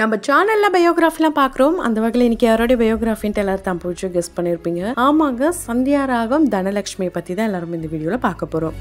நம்ம சேனலில் பயோகிராஃபிலாம் பார்க்குறோம் அந்த வகையில் இன்னைக்கு யாரோடைய பயோகிராஃபின்ட்டு எல்லாரும் தான் போயிட்டு கெஸ்ட் பண்ணியிருப்பீங்க ஆமாங்க சந்தியா ராகம் தனலட்சுமியை பற்றி தான் எல்லாரும் இந்த வீடியோவில் பார்க்க போகிறோம்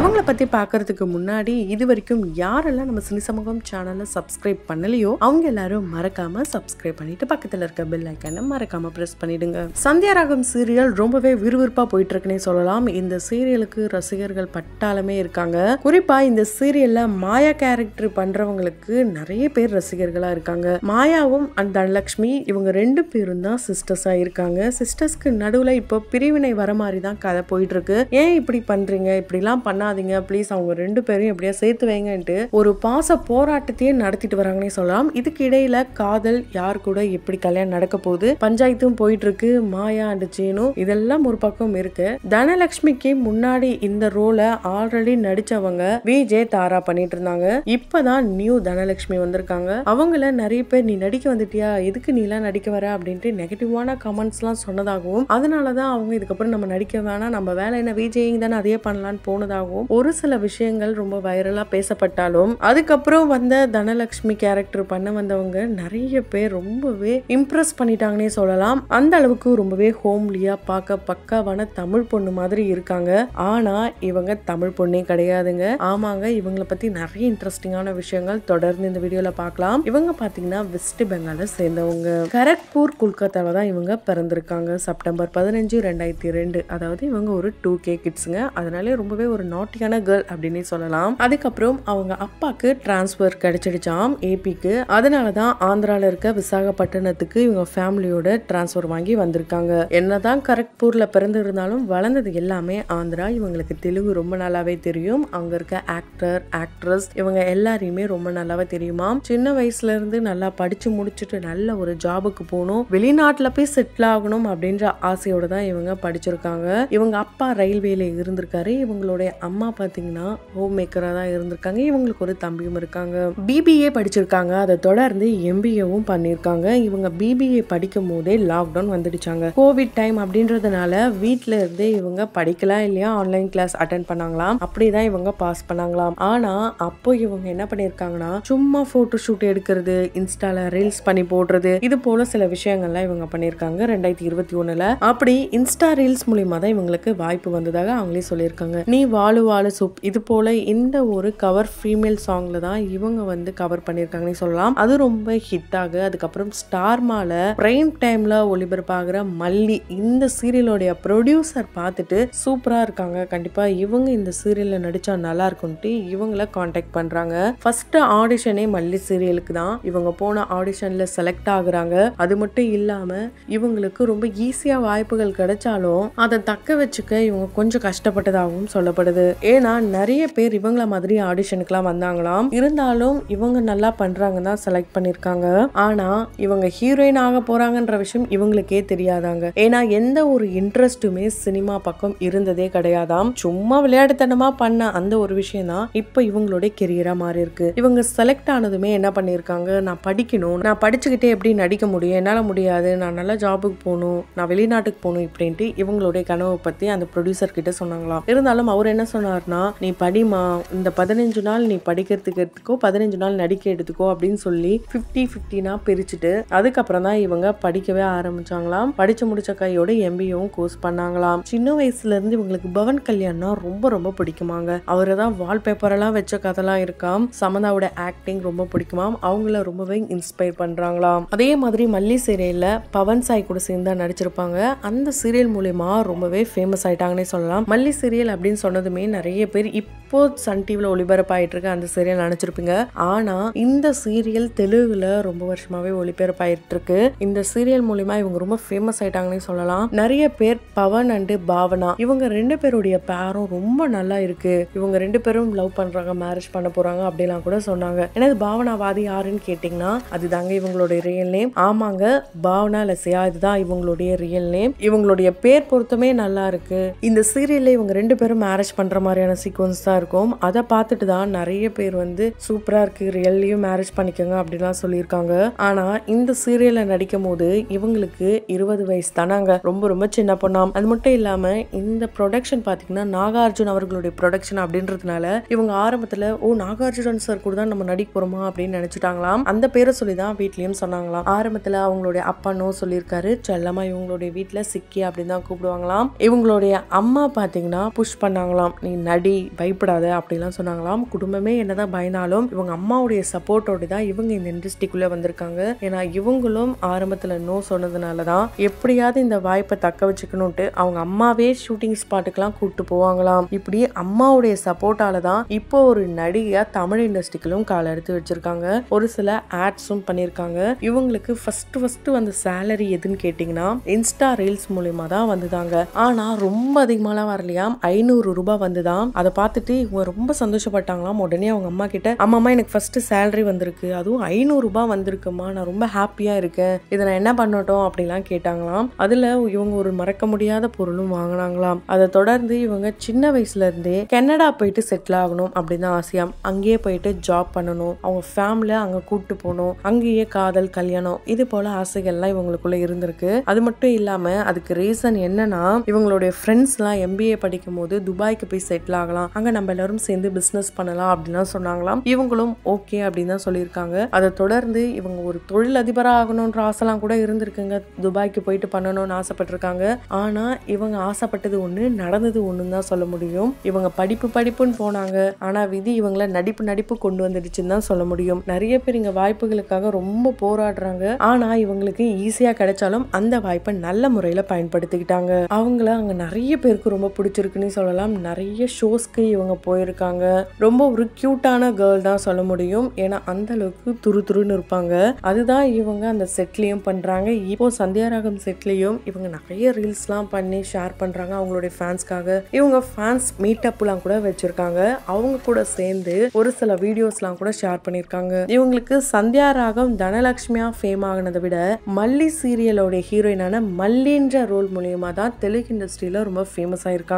இவங்களை பற்றி பார்க்கறதுக்கு முன்னாடி இது வரைக்கும் யாரெல்லாம் நம்ம சினி சமூகம் சேனலை சப்ஸ்கிரைப் பண்ணலையோ அவங்க எல்லாரும் மறக்காம சப்ஸ்கிரைப் பண்ணிட்டு பக்கத்தில் இருக்க பெல் ஐக்கான மறக்காம ப்ரெஸ் பண்ணிடுங்க சந்தியா ராகம் சீரியல் ரொம்பவே விறுவிறுப்பா போயிட்டு இருக்குன்னு சொல்லலாம் இந்த சீரியலுக்கு ரசிகர்கள் பட்டாலுமே இருக்காங்க குறிப்பா இந்த சீரியல்ல மாயா கேரக்டர் பண்றவங்களுக்கு நிறைய பேர் ரசிகர்களா இருக்காங்க மாயாவும் அண்ட் தனலட்சுமி இவங்க ரெண்டு பேரும் தான் சிஸ்டர்ஸா இருக்காங்க சிஸ்டர்ஸ்க்கு நடுவுல இப்போ பிரிவினை வர மாதிரி தான் கதை போயிட்டு இருக்கு ஏன் இப்படி பண்றீங்க இப்படிலாம் பண்ண பண்ணாதீங்க ப்ளீஸ் அவங்க ரெண்டு பேரையும் எப்படியா சேர்த்து வைங்கன்ட்டு ஒரு பாச போராட்டத்தையே நடத்திட்டு வராங்கன்னே சொல்லலாம் இதுக்கு இடையில காதல் யார் கூட எப்படி கல்யாணம் நடக்க போகுது பஞ்சாயத்தும் போயிட்டு இருக்கு மாயா அண்ட் ஜீனு இதெல்லாம் ஒரு பக்கம் இருக்கு தனலட்சுமிக்கு முன்னாடி இந்த ரோலை ஆல்ரெடி நடிச்சவங்க விஜய் தாரா பண்ணிட்டு இருந்தாங்க இப்பதான் நியூ தனலட்சுமி வந்திருக்காங்க அவங்கள நிறைய பேர் நீ நடிக்க வந்துட்டியா எதுக்கு நீ எல்லாம் நடிக்க வர அப்படின்ட்டு நெகட்டிவான கமெண்ட்ஸ் எல்லாம் சொன்னதாகவும் அதனாலதான் அவங்க இதுக்கப்புறம் நம்ம நடிக்க வேணாம் நம்ம வேலை என்ன விஜய் தானே அதையே பண்ணலான்னு போனதாகவும் இருக்கும் ஒரு சில விஷயங்கள் ரொம்ப வைரலாக பேசப்பட்டாலும் அதுக்கப்புறம் வந்த தனலக்ஷ்மி கேரக்டர் பண்ண வந்தவங்க நிறைய பேர் ரொம்பவே இம்ப்ரெஸ் பண்ணிட்டாங்கன்னே சொல்லலாம் அந்த அளவுக்கு ரொம்பவே ஹோம்லியா பார்க்க பக்காவான தமிழ் பொண்ணு மாதிரி இருக்காங்க ஆனா இவங்க தமிழ் பொண்ணே கிடையாதுங்க ஆமாங்க இவங்களை பத்தி நிறைய இன்ட்ரெஸ்டிங்கான விஷயங்கள் தொடர்ந்து இந்த வீடியோல பார்க்கலாம் இவங்க பாத்தீங்கன்னா வெஸ்ட் பெங்கால சேர்ந்தவங்க கரக்பூர் கொல்கத்தால தான் இவங்க பிறந்திருக்காங்க செப்டம்பர் பதினஞ்சு ரெண்டாயிரத்தி ரெண்டு அதாவது இவங்க ஒரு டூ கே கிட்ஸுங்க அதனாலே ரொம்பவே ஒரு நாட் நாட்டியான கேர்ள் அப்படின்னு சொல்லலாம் அதுக்கப்புறம் அவங்க அப்பாக்கு டிரான்ஸ்ஃபர் கிடைச்சிடுச்சாம் ஏபிக்கு அதனால தான் ஆந்திராவில் இருக்க விசாகப்பட்டினத்துக்கு இவங்க ஃபேமிலியோட டிரான்ஸ்ஃபர் வாங்கி வந்திருக்காங்க என்னதான் கரெக்ட்பூரில் பிறந்து இருந்தாலும் வளர்ந்தது எல்லாமே ஆந்திரா இவங்களுக்கு தெலுங்கு ரொம்ப நல்லாவே தெரியும் அங்கே இருக்க ஆக்டர் ஆக்ட்ரஸ் இவங்க எல்லாரையுமே ரொம்ப நல்லாவே தெரியுமா சின்ன வயசுல இருந்து நல்லா படிச்சு முடிச்சுட்டு நல்ல ஒரு ஜாபுக்கு போகணும் வெளிநாட்டில் போய் செட்டில் ஆகணும் அப்படின்ற ஆசையோட தான் இவங்க படிச்சிருக்காங்க இவங்க அப்பா ரயில்வேல இருந்திருக்காரு இவங்களுடைய அம்மா அம்மா பார்த்தீங்கன்னா ஹோம் மேக்கராக தான் இருந்திருக்காங்க இவங்களுக்கு ஒரு தம்பியும் இருக்காங்க பிபிஏ படிச்சிருக்காங்க அதை தொடர்ந்து எம்பிஏவும் பண்ணியிருக்காங்க இவங்க பிபிஏ படிக்கும் போதே லாக்டவுன் வந்துடுச்சாங்க கோவிட் டைம் அப்படின்றதுனால வீட்டில் இருந்தே இவங்க படிக்கலாம் இல்லையா ஆன்லைன் கிளாஸ் அட்டன் பண்ணாங்களாம் அப்படிதான் இவங்க பாஸ் பண்ணாங்களாம் ஆனால் அப்போ இவங்க என்ன பண்ணியிருக்காங்கன்னா சும்மா ஃபோட்டோ ஷூட் எடுக்கிறது இன்ஸ்டால ரீல்ஸ் பண்ணி போடுறது இது போல சில விஷயங்கள்லாம் இவங்க பண்ணியிருக்காங்க ரெண்டாயிரத்தி இருபத்தி ஒண்ணுல அப்படி இன்ஸ்டா ரீல்ஸ் மூலியமா தான் இவங்களுக்கு வாய்ப்பு வந்ததாக அவங்களே சொல்லியிருக்காங்க நீ வாழுவ வாழை சூப் இது போல் இந்த ஒரு கவர் ஃபீமேல் சாங்ல தான் இவங்க வந்து கவர் பண்ணியிருக்காங்கன்னு சொல்லலாம் அது ரொம்ப ஹிட் ஆக அதுக்கப்புறம் ஸ்டார் மாலை பிரைம் டைமில் ஒளிபரப்பாகிற மல்லி இந்த சீரியலோடைய ப்ரொடியூசர் பார்த்துட்டு சூப்பராக இருக்காங்க கண்டிப்பாக இவங்க இந்த சீரியலில் நடிச்சா நல்லா இருக்கும்ட்டு இவங்கள காண்டாக்ட் பண்ணுறாங்க ஃபஸ்ட்டு ஆடிஷனே மல்லி சீரியலுக்கு தான் இவங்க போன ஆடிஷனில் செலக்ட் ஆகுறாங்க அது மட்டும் இல்லாமல் இவங்களுக்கு ரொம்ப ஈஸியாக வாய்ப்புகள் கிடைச்சாலும் அதை தக்க வச்சுக்க இவங்க கொஞ்சம் கஷ்டப்பட்டதாகவும் சொல்லப்படுது ஏன்னா நிறைய பேர் இவங்கள மாதிரி ஆடிஷனுக்குலாம் வந்தாங்களாம் இருந்தாலும் இவங்க நல்லா பண்றாங்க தான் செலக்ட் பண்ணிருக்காங்க ஆனா இவங்க ஹீரோயின் ஆக போறாங்கன்ற விஷயம் இவங்களுக்கே தெரியாதாங்க ஏன்னா எந்த ஒரு இன்ட்ரெஸ்ட்டுமே சினிமா பக்கம் இருந்ததே கிடையாதாம் சும்மா விளையாட்டுத்தனமா பண்ண அந்த ஒரு விஷயம் தான் இப்ப இவங்களுடைய கெரியரா மாறி இருக்கு இவங்க செலக்ட் ஆனதுமே என்ன பண்ணிருக்காங்க நான் படிக்கணும் நான் படிச்சுக்கிட்டே எப்படி நடிக்க முடியும் என்னால் முடியாது நான் நல்லா ஜாபுக்கு போகணும் நான் வெளிநாட்டுக்கு போகணும் இப்படின்ட்டு இவங்களுடைய கனவை பற்றி அந்த ப்ரொடியூசர் கிட்ட சொன்னாங்களாம் இருந்தாலும் அவர் என்ன சொன்னார்னா நீ படிமா இந்த பதினஞ்சு நாள் நீ படிக்கிறதுக்கு பதினஞ்சு நாள் நடிக்க எடுத்துக்கோ அப்படின்னு சொல்லி ஃபிஃப்டி ஃபிஃப்டினா பிரிச்சுட்டு அதுக்கப்புறம் தான் இவங்க படிக்கவே ஆரம்பிச்சாங்களாம் படிச்சு முடிச்ச கையோட எம்பியும் கோர்ஸ் பண்ணாங்களாம் சின்ன வயசுல இருந்து இவங்களுக்கு பவன் கல்யாணம் ரொம்ப ரொம்ப பிடிக்குமாங்க அவரை தான் வால்பேப்பர் எல்லாம் வச்ச கதைலாம் இருக்காம் சமதாவோட ஆக்டிங் ரொம்ப பிடிக்குமாம் அவங்கள ரொம்பவே இன்ஸ்பயர் பண்றாங்களாம் அதே மாதிரி மல்லி சீரியல்ல பவன் சாய் கூட சேர்ந்தா நடிச்சிருப்பாங்க அந்த சீரியல் மூலயமா ரொம்பவே ஃபேமஸ் ஆயிட்டாங்கன்னே சொல்லலாம் மல்லி சீரியல் அப்படின்னு சொன்னதுமே நிறைய பேர் இப்போ சன் டிவியில் இருக்க அந்த சீரியல் நினைச்சிருப்பீங்க ஆனா இந்த சீரியல் தெலுங்குல ரொம்ப வருஷமாவே ஒளிபரப்பாயிட்டு இருக்கு இந்த சீரியல் மூலிமா இவங்க ரொம்ப ஃபேமஸ் ஆயிட்டாங்கன்னு சொல்லலாம் நிறைய பேர் பவன் அண்டு பாவனா இவங்க ரெண்டு பேருடைய பேரும் ரொம்ப நல்லா இருக்கு இவங்க ரெண்டு பேரும் லவ் பண்றாங்க மேரேஜ் பண்ண போறாங்க அப்படிலாம் கூட சொன்னாங்க எனது பாவனாவாதி யாருன்னு கேட்டிங்கன்னா அதுதாங்க இவங்களுடைய ரியல் நேம் ஆமாங்க பாவனா லசியா இதுதான் இவங்களுடைய ரியல் நேம் இவங்களுடைய பேர் பொருத்தமே நல்லா இருக்கு இந்த சீரியல்ல இவங்க ரெண்டு பேரும் மேரேஜ் பண்ற மாதிரியான சீக்வன்ஸ் தான் இருக்கும் அதை பார்த்துட்டு தான் நிறைய பேர் வந்து சூப்பராக இருக்குது ரியல்லையும் மேரேஜ் பண்ணிக்கோங்க அப்படிலாம் சொல்லியிருக்காங்க ஆனால் இந்த சீரியலில் நடிக்கும் போது இவங்களுக்கு இருபது வயசு தானாங்க ரொம்ப ரொம்ப சின்ன பொண்ணாம் அது மட்டும் இல்லாமல் இந்த ப்ரொடக்ஷன் பார்த்தீங்கன்னா நாகார்ஜுன் அவர்களுடைய ப்ரொடக்ஷன் அப்படின்றதுனால இவங்க ஆரம்பத்தில் ஓ நாகார்ஜுன் சார் கூட தான் நம்ம நடிக்க போகிறோமா அப்படின்னு நினச்சிட்டாங்களாம் அந்த பேரை சொல்லி தான் வீட்லேயும் சொன்னாங்களாம் ஆரம்பத்தில் அவங்களுடைய அப்பானோ சொல்லியிருக்காரு செல்லமாக இவங்களுடைய வீட்டில் சிக்கி அப்படின்னு தான் கூப்பிடுவாங்களாம் இவங்களுடைய அம்மா பார்த்தீங்கன்னா புஷ் பண்ணாங்களாம் நீ நடி பயப்படாத அப்படிலாம் சொன்னாங்களாம் குடும்பமே என்னதான் பயனாலும் இவங்க அம்மாவுடைய சப்போர்ட்டோடு தான் இவங்க இந்த இண்டஸ்ட்ரிக்குள்ளே வந்திருக்காங்க ஏன்னா இவங்களும் ஆரம்பத்தில் நோ சொன்னதுனால தான் எப்படியாவது இந்த வாய்ப்பை தக்க வச்சுக்கணும்ட்டு அவங்க அம்மாவே ஷூட்டிங் ஸ்பாட்டுக்கெல்லாம் கூப்பிட்டு போவாங்களாம் இப்படி அம்மாவுடைய சப்போர்ட்டால தான் இப்போ ஒரு நடிகையாக தமிழ் இண்டஸ்ட்ரிக்கிலும் கால எடுத்து வச்சிருக்காங்க ஒரு சில ஆட்ஸும் பண்ணியிருக்காங்க இவங்களுக்கு ஃபர்ஸ்ட் ஃபர்ஸ்ட் வந்த சேலரி எதுன்னு கேட்டிங்கன்னா இன்ஸ்டா ரீல்ஸ் மூலியமாக தான் வந்துதாங்க ஆனால் ரொம்ப அதிகமாலாம் வரலையாம் ஐநூறு ரூபாய் வந்து இருந்ததாம் அதை பார்த்துட்டு இவங்க ரொம்ப சந்தோஷப்பட்டாங்களாம் உடனே அவங்க அம்மா கிட்ட அம்மா அம்மா எனக்கு ஃபர்ஸ்ட் சேலரி வந்திருக்கு அதுவும் ரூபாய் வந்திருக்குமா நான் ரொம்ப ஹாப்பியாக இருக்கேன் இதை நான் என்ன பண்ணட்டும் அப்படிலாம் கேட்டாங்களாம் அதில் இவங்க ஒரு மறக்க முடியாத பொருளும் வாங்கினாங்களாம் அதை தொடர்ந்து இவங்க சின்ன வயசுல இருந்தே கனடா போயிட்டு செட்டில் ஆகணும் அப்படின்னு ஆசையாம் அங்கேயே போயிட்டு ஜாப் பண்ணணும் அவங்க ஃபேமிலியை அங்கே கூப்பிட்டு போகணும் அங்கேயே காதல் கல்யாணம் இது போல ஆசைகள்லாம் இவங்களுக்குள்ள இருந்திருக்கு அது மட்டும் இல்லாமல் அதுக்கு ரீசன் என்னன்னா இவங்களுடைய ஃப்ரெண்ட்ஸ்லாம் எம்பிஏ படிக்கும் போது துபாய்க்கு போய் செட்டில் ஆகலாம் அங்கே நம்ம எல்லாரும் சேர்ந்து பிஸ்னஸ் பண்ணலாம் அப்படின்னா சொன்னாங்களாம் இவங்களும் ஓகே அப்படின்னு தான் சொல்லியிருக்காங்க அதை தொடர்ந்து இவங்க ஒரு தொழில் அதிபராக ஆகணுன்ற ஆசைலாம் கூட இருந்திருக்குங்க துபாய்க்கு போயிட்டு பண்ணணும்னு ஆசைப்பட்டிருக்காங்க ஆனால் இவங்க ஆசைப்பட்டது ஒன்று நடந்தது ஒன்றுன்னு தான் சொல்ல முடியும் இவங்க படிப்பு படிப்புன்னு போனாங்க ஆனால் விதி இவங்கள நடிப்பு நடிப்பு கொண்டு வந்துடுச்சுன்னு தான் சொல்ல முடியும் நிறைய பேர் இங்கே வாய்ப்புகளுக்காக ரொம்ப போராடுறாங்க ஆனால் இவங்களுக்கு ஈஸியாக கிடைச்சாலும் அந்த வாய்ப்பை நல்ல முறையில் பயன்படுத்திக்கிட்டாங்க அவங்கள அங்கே நிறைய பேருக்கு ரொம்ப பிடிச்சிருக்குன்னு சொல்லலாம் நிறைய நிறைய ஷோஸ்க்கு இவங்க போயிருக்காங்க ரொம்ப ஒரு க்யூட்டான கேர்ள் தான் சொல்ல முடியும் ஏன்னா அந்த அளவுக்கு துரு துருன்னு இருப்பாங்க அதுதான் இவங்க அந்த செட்லேயும் பண்ணுறாங்க இப்போ சந்தியாராகம் செட்லேயும் இவங்க நிறைய ரீல்ஸ்லாம் பண்ணி ஷேர் பண்ணுறாங்க அவங்களுடைய ஃபேன்ஸ்க்காக இவங்க ஃபேன்ஸ் மீட்டப்லாம் கூட வச்சுருக்காங்க அவங்க கூட சேர்ந்து ஒரு சில வீடியோஸ்லாம் கூட ஷேர் பண்ணியிருக்காங்க இவங்களுக்கு சந்தியாராகம் தனலட்சுமியா ஃபேம் ஆகினதை விட மல்லி சீரியலோட ஹீரோயினான மல்லின்ற ரோல் மூலியமாக தான் தெலுங்கு இண்டஸ்ட்ரியில் ரொம்ப ஃபேமஸ் ஆயிருக்காங்க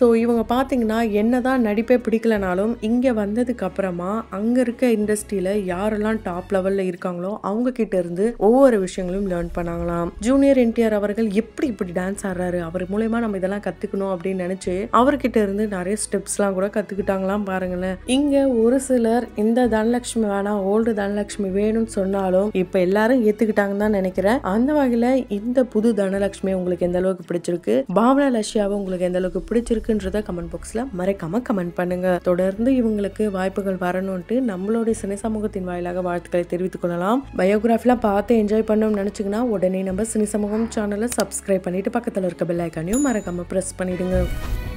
ஸோ இவங்க பார்த்து பார்த்தீங்கன்னா என்ன தான் நடிப்பே பிடிக்கலனாலும் இங்கே வந்ததுக்கப்புறமா அங்கே இருக்க இண்டஸ்ட்ரியில் யாரெல்லாம் டாப் லெவலில் இருக்காங்களோ அவங்கக்கிட்ட இருந்து ஒவ்வொரு விஷயங்களும் லேர்ன் பண்ணாங்களாம் ஜூனியர் என்டிஆர் அவர்கள் எப்படி இப்படி டான்ஸ் ஆடுறாரு அவர் மூலயமா நம்ம இதெல்லாம் கற்றுக்கணும் அப்படின்னு நினச்சி அவர்கிட்ட இருந்து நிறைய ஸ்டெப்ஸ்லாம் கூட கற்றுக்கிட்டாங்களாம் பாருங்களேன் இங்கே ஒரு சிலர் இந்த தனலட்சுமி வேணாம் ஓல்டு தனலட்சுமி வேணும்னு சொன்னாலும் இப்போ எல்லாரும் ஏற்றுக்கிட்டாங்கன்னு தான் நினைக்கிறேன் அந்த வகையில் இந்த புது தனலட்சுமி உங்களுக்கு எந்த அளவுக்கு பிடிச்சிருக்கு பாவனா லட்சியாவை உங்களுக்கு எந்த அளவுக்கு பிடிச்சிருக்குன்றதை கமெண்ட் பாக்ஸில் மறக்காமல் கமெண்ட் பண்ணுங்கள் தொடர்ந்து இவங்களுக்கு வாய்ப்புகள் வரணும்ட்டு நம்மளுடைய சினை சமூகத்தின் வாயிலாக வாழ்த்துக்களை தெரிவித்துக் கொள்ளலாம் பயோகிராஃபிலாம் பார்த்து என்ஜாய் பண்ணணும்னு நினச்சிங்கன்னா உடனே நம்ம சினி சமூகம் சேனலை சப்ஸ்கிரைப் பண்ணிவிட்டு பக்கத்தில் இருக்க பெல் ஐக்கானையும் மறக்காமல் ப்ரெஸ் பண்ணிவிடுங்க